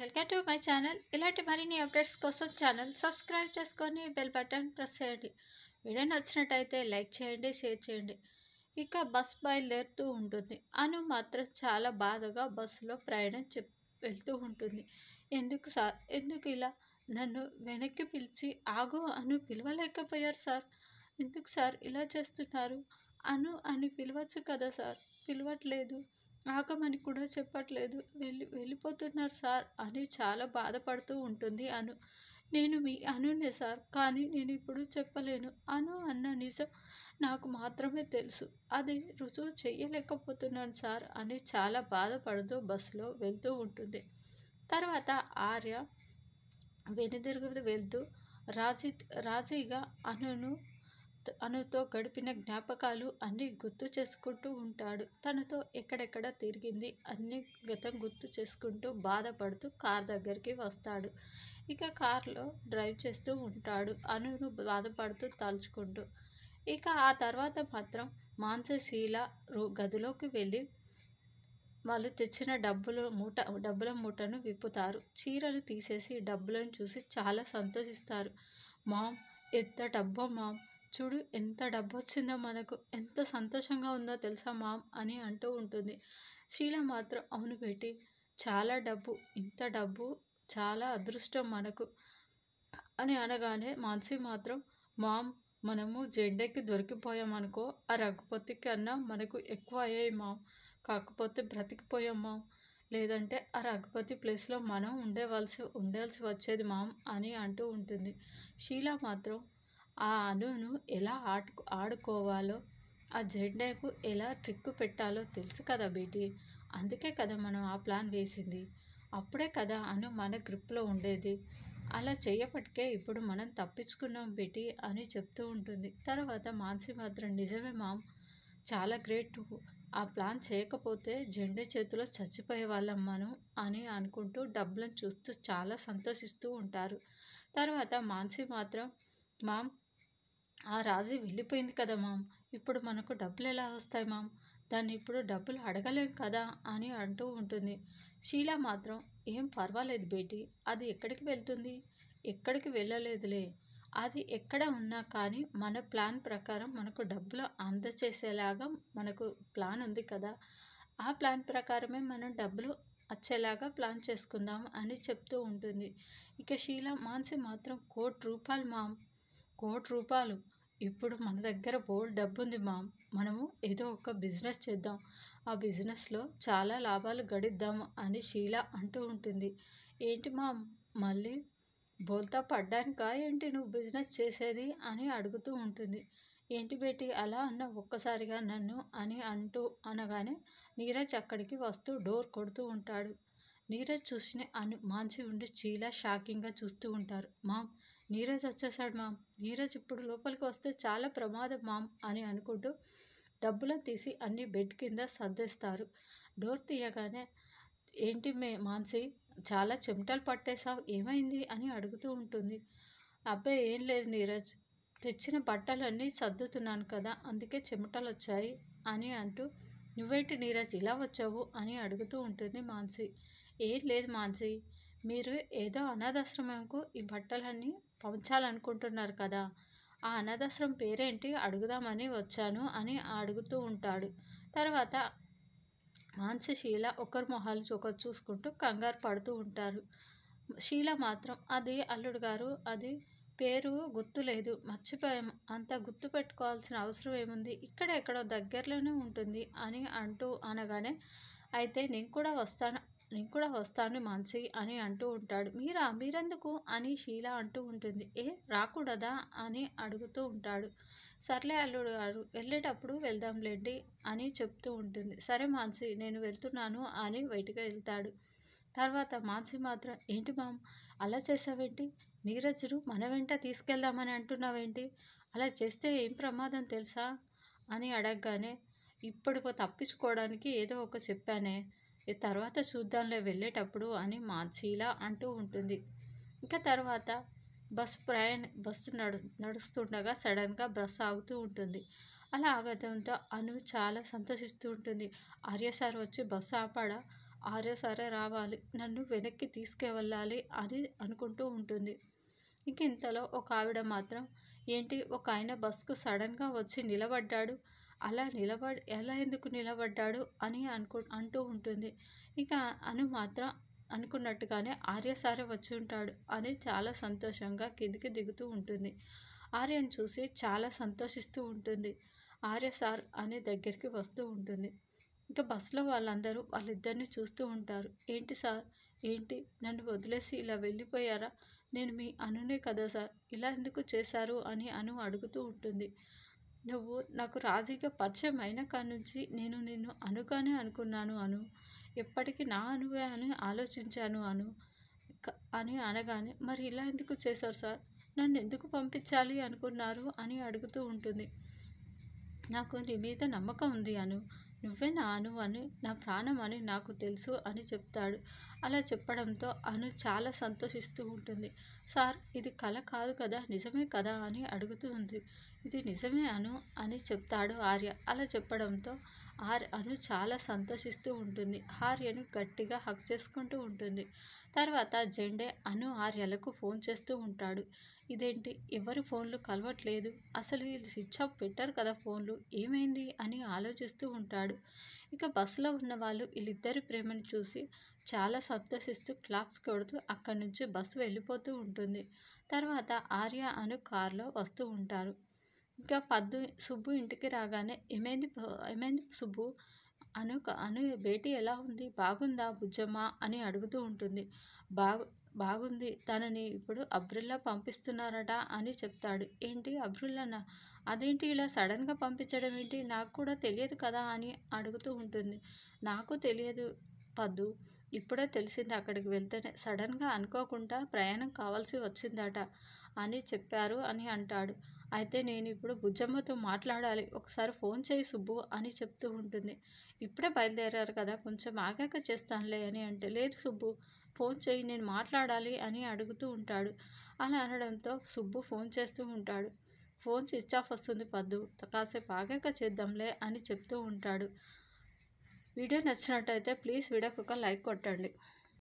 welcome to my channel ఇలాంటి మరిన్ని updates కోసం ఛానల్ సబ్స్క్రైబ్ చేసుకొని బెల్ బటన్ ప్రెస్ చేయండి వీడియో నచ్చినట్టయితే లైక్ చేయండి షేర్ చేయండి ఇక బస్ బయలుదేరుతూ ఉంటుంది అను మాత్రం చాలా బాధగా బస్సులో ప్రయాణం చెప్ వెళ్తూ ఉంటుంది ఎందుకు సార్ ఎందుకు ఇలా నన్ను వెనక్కి పిలిచి ఆగు అను పిలవలేకపోయారు సార్ ఎందుకు సార్ ఇలా చేస్తున్నారు అను అని పిలవచ్చు కదా సార్ పిలవట్లేదు ఆగమని కూడా చెప్పట్లేదు వెళ్ళి వెళ్ళిపోతున్నారు సార్ అని చాలా బాధపడుతూ ఉంటుంది అను నేను మీ అనునే సార్ కానీ నేను ఇప్పుడు చెప్పలేను అను అన్న నిజం నాకు మాత్రమే తెలుసు అది రుజువు చేయలేకపోతున్నాను సార్ అని చాలా బాధపడుతూ బస్సులో వెళ్తూ ఉంటుంది తర్వాత ఆర్య వెనుదిరుగు వెళ్తూ రాజీ రాజీగా అనును అనుతో గడిపిన జ్ఞాపకాలు అన్నీ గుర్తు చేసుకుంటూ ఉంటాడు తనతో ఎక్కడెక్కడ తిరిగింది అన్ని గతం గుర్తు చేసుకుంటూ బాధపడుతూ కార్ దగ్గరికి వస్తాడు ఇక కార్లో డ్రైవ్ చేస్తూ ఉంటాడు అనును బాధపడుతూ తలుచుకుంటూ ఇక ఆ తర్వాత మాత్రం మాంసశీల గదిలోకి వెళ్ళి వాళ్ళు తెచ్చిన డబ్బులు మూట డబ్బుల మూటను విప్పుతారు చీరలు తీసేసి డబ్బులను చూసి చాలా సంతోషిస్తారు మామ్ ఎంత డబ్బో మామ్ చూడు ఎంత డబ్బు వచ్చిందో మనకు ఎంత సంతోషంగా ఉందో తెలుసా మామ్ అని అంటూ ఉంటుంది శీల మాత్రం అవును పెట్టి చాలా డబ్బు ఇంత డబ్బు చాలా అదృష్టం మనకు అని అనగానే మాన్సీ మాత్రం మామ్ మనము జెండకి దొరికిపోయామనుకో ఆ రగ్గుపొత్తి కన్నా మనకు ఎక్కువ అయ్యాయి మామ్ కాకపోతే బ్రతికిపోయాం మామ్ లేదంటే ఆ రఘుపతి ప్లేస్లో మనం ఉండేవలసి ఉండాల్సి వచ్చేది మామ్ అని అంటూ ఉంటుంది షీలా మాత్రం ఆ అణువును ఎలా ఆడు ఆడుకోవాలో ఆ జెండాకు ఎలా ట్రిక్ పెట్టాలో తెలుసు కదా బేటీ అందుకే కదా మనం ఆ ప్లాన్ వేసింది అప్పుడే కదా అను మన గ్రిప్లో ఉండేది అలా చేయపటికే ఇప్పుడు మనం తప్పించుకున్నాం బేటీ అని చెప్తూ ఉంటుంది తర్వాత మాన్సి మాత్రం నిజమే మామ్ చాలా గ్రేట్ ఆ ప్లాన్ చేయకపోతే జెండా చేతిలో చచ్చిపోయే వాళ్ళం మనం అని అనుకుంటూ డబ్బులను చూస్తూ చాలా సంతోషిస్తూ ఉంటారు తర్వాత మాన్సి మాత్రం మామ్ ఆ రాజు వెళ్ళిపోయింది కదా మామ్ ఇప్పుడు మనకు డబ్బులు ఎలా వస్తాయి మామ్ దాన్ని ఇప్పుడు డబ్బులు అడగలేం కదా అని అంటూ ఉంటుంది షీలా మాత్రం ఏం పర్వాలేదు బేటీ అది ఎక్కడికి వెళ్తుంది ఎక్కడికి వెళ్ళలేదులే అది ఎక్కడ ఉన్నా కానీ మన ప్లాన్ ప్రకారం మనకు డబ్బులు అందచేసేలాగా మనకు ప్లాన్ ఉంది కదా ఆ ప్లాన్ ప్రకారమే మనం డబ్బులు వచ్చేలాగా ప్లాన్ చేసుకుందాం అని చెప్తూ ఉంటుంది ఇక షీలా మాన్సి మాత్రం కోటి రూపాయలు మామ్ కోటి రూపాయలు ఇప్పుడు మన దగ్గర బోల్డ్ డబ్బు ఉంది మామ్ మనము ఏదో ఒక బిజినెస్ చేద్దాం ఆ బిజినెస్లో చాలా లాభాలు గడిద్దాము అని షీల అంటూ ఉంటుంది ఏంటి మామ్ మళ్ళీ బోల్తా పడ్డానికా ఏంటి నువ్వు బిజినెస్ చేసేది అని అడుగుతూ ఉంటుంది ఏంటి బేటి అలా అన్న ఒక్కసారిగా నన్ను అని అంటూ అనగానే నీరజ్ అక్కడికి వస్తూ డోర్ కొడుతూ ఉంటాడు నీరజ్ చూసిన అను మాంచి ఉండి చీలా షాకింగ్గా చూస్తూ ఉంటారు మామ్ నీరజ్ వచ్చేసాడు మామ్ నీరజ్ ఇప్పుడు లోపలికి వస్తే చాలా ప్రమాదం మామ్ అని అనుకుంటూ డబ్బులను తీసి అన్ని బెడ్ కింద సర్దేస్తారు డోర్ తీయగానే ఏంటి మే మాన్సి చాలా చెమటలు పట్టేశావు ఏమైంది అని అడుగుతూ ఉంటుంది అబ్బాయి ఏం లేదు నీరజ్ తెచ్చిన బట్టలన్నీ సర్దుతున్నాను కదా అందుకే చెమటలు వచ్చాయి అని అంటూ నువ్వేంటి నీరజ్ ఇలా వచ్చావు అని అడుగుతూ ఉంటుంది మాన్సి ఏం లేదు మాన్సి మీరు ఏదో అనాథాశ్రమంకు ఈ బట్టలన్నీ పంచాలనుకుంటున్నారు కదా ఆ అనాథాశ్రమం పేరేంటి అడుగుదామని వచ్చాను అని అడుగుతూ ఉంటాడు తర్వాత మాన్సి శీల ఒకరి మొహాలు ఒకరు చూసుకుంటూ కంగారు పడుతూ ఉంటారు శీల మాత్రం అది అల్లుడు గారు అది పేరు గుర్తులేదు మర్చిపోయాము అంత గుర్తు పెట్టుకోవాల్సిన అవసరం ఏముంది ఇక్కడ ఎక్కడో దగ్గరలోనే ఉంటుంది అని అంటూ అనగానే అయితే నేను కూడా వస్తాను నేను కూడా వస్తాను మాన్సి అని అంటూ ఉంటాడు మీరా మీరెందుకు అని షీల అంటూ ఉంటుంది ఏ రాకూడదా అని అడుగుతూ ఉంటాడు సర్లే అల్లుడు గారు వెళ్ళేటప్పుడు వెళ్దాంలేండి అని చెప్తూ ఉంటుంది సరే మాన్సి నేను వెళ్తున్నాను అని బయటకు వెళ్తాడు తర్వాత మాన్సి మాత్రం ఏంటి మామ్ అలా చేసావేంటి నీరజ్ను మన వెంట తీసుకెళ్దామని అంటున్నావేంటి అలా చేస్తే ఏం ప్రమాదం తెలుసా అని అడగగానే ఇప్పటికో తప్పించుకోవడానికి ఏదో ఒక చెప్పానే తర్వాత చూద్దాంలో వెళ్ళేటప్పుడు అని మాచీలా అంటూ ఉంటుంది ఇంకా తర్వాత బస్సు ప్రయాణ బస్సు నడు నడుస్తుండగా సడన్గా బస్ ఆగుతూ ఉంటుంది అలా ఆగడంతో అను చాలా సంతోషిస్తూ ఉంటుంది ఆర్య సార్ వచ్చి బస్సు ఆపాడ ఆర్య సారే రావాలి నన్ను వెనక్కి తీసుకెళ్ళాలి అని అనుకుంటూ ఉంటుంది ఇంక ఇంతలో ఒక ఆవిడ మాత్రం ఏంటి ఒక ఆయన బస్సుకు సడన్గా వచ్చి నిలబడ్డాడు అలా నిలబడ ఎలా ఎందుకు నిలబడ్డాడు అని అనుకు అంటూ ఉంటుంది ఇక అను మాత్రం అనుకున్నట్టుగానే ఆర్య సారే వచ్చి ఉంటాడు అని చాలా సంతోషంగా కిందికి దిగుతూ ఉంటుంది ఆర్యను చూసి చాలా సంతోషిస్తూ ఉంటుంది ఆర్య సార్ అనే దగ్గరికి వస్తూ ఉంటుంది ఇంకా బస్సులో వాళ్ళందరూ వాళ్ళిద్దరిని చూస్తూ ఉంటారు ఏంటి సార్ ఏంటి నన్ను వదిలేసి ఇలా వెళ్ళిపోయారా నేను మీ అనునే కదా సార్ ఇలా ఎందుకు చేశారు అని అను అడుగుతూ ఉంటుంది నువ్వు నాకు రాజీగా పరిచయం అయిన కాడి నుంచి నేను నిన్ను అనుగానే అనుకున్నాను అను ఎప్పటికీ నా అనువే అని ఆలోచించాను అను అని అనగానే మరి ఇలా ఎందుకు చేశారు సార్ నన్ను ఎందుకు పంపించాలి అనుకున్నారు అని అడుగుతూ ఉంటుంది నాకు నీ మీద నమ్మకం ఉంది అను నువ్వే నా అను అని నా ప్రాణం అని నాకు తెలుసు అని చెప్తాడు అలా చెప్పడంతో అను చాలా సంతోషిస్తూ ఉంటుంది సార్ ఇది కళ కాదు కదా నిజమే కదా అని అడుగుతూ ఉంది ఇది నిజమే అను అని చెప్తాడు ఆర్య అలా చెప్పడంతో ఆర్ అను చాలా సంతోషిస్తూ ఉంటుంది ఆర్యను గట్టిగా హక్ చేసుకుంటూ ఉంటుంది తర్వాత జెండే అను ఆర్యలకు ఫోన్ చేస్తూ ఉంటాడు ఇదేంటి ఎవరి ఫోన్లు కలవట్లేదు అసలు వీళ్ళు స్విచ్ ఆఫ్ పెట్టారు కదా ఫోన్లు ఏమైంది అని ఆలోచిస్తూ ఉంటాడు ఇక బస్సులో ఉన్న వాళ్ళు వీళ్ళిద్దరి ప్రేమను చూసి చాలా సంతోషిస్తూ క్లాప్స్ కొడుతూ అక్కడి నుంచి బస్సు వెళ్ళిపోతూ ఉంటుంది తర్వాత ఆర్య అను కారులో వస్తూ ఉంటారు ఇంకా పద్దు సుబ్బు ఇంటికి రాగానే ఏమైంది ఏమైంది సుబ్బు అను అను భేటీ ఎలా ఉంది బాగుందా బుజ్జమ్మ అని అడుగుతూ ఉంటుంది బాగు బాగుంది తనని ఇప్పుడు అబ్రుల్లా పంపిస్తున్నారట అని చెప్తాడు ఏంటి అబ్రుల్లా అదేంటి ఇలా సడన్గా పంపించడం ఏంటి నాకు కూడా తెలియదు కదా అని అడుగుతూ ఉంటుంది నాకు తెలియదు పద్దు ఇప్పుడే తెలిసింది అక్కడికి వెళ్తేనే సడన్గా అనుకోకుండా ప్రయాణం కావాల్సి వచ్చిందట అని చెప్పారు అని అంటాడు అయితే నేను ఇప్పుడు బుజ్జమ్మతో మాట్లాడాలి ఒకసారి ఫోన్ చేయి సుబ్బు అని చెప్తూ ఉంటుంది ఇప్పుడే బయలుదేరారు కదా కొంచెం ఆగాక చేస్తానులే అని అంటే లేదు సుబ్బు ఫోన్ చేయి నేను మాట్లాడాలి అని అడుగుతూ ఉంటాడు అలా అనడంతో సుబ్బు ఫోన్ చేస్తూ ఉంటాడు ఫోన్ స్విచ్ ఆఫ్ వస్తుంది పద్దు కాసేపు ఆగాక చేద్దాంలే అని చెప్తూ ఉంటాడు వీడియో నచ్చినట్టయితే ప్లీజ్ వీడియోకి ఒక లైక్ కొట్టండి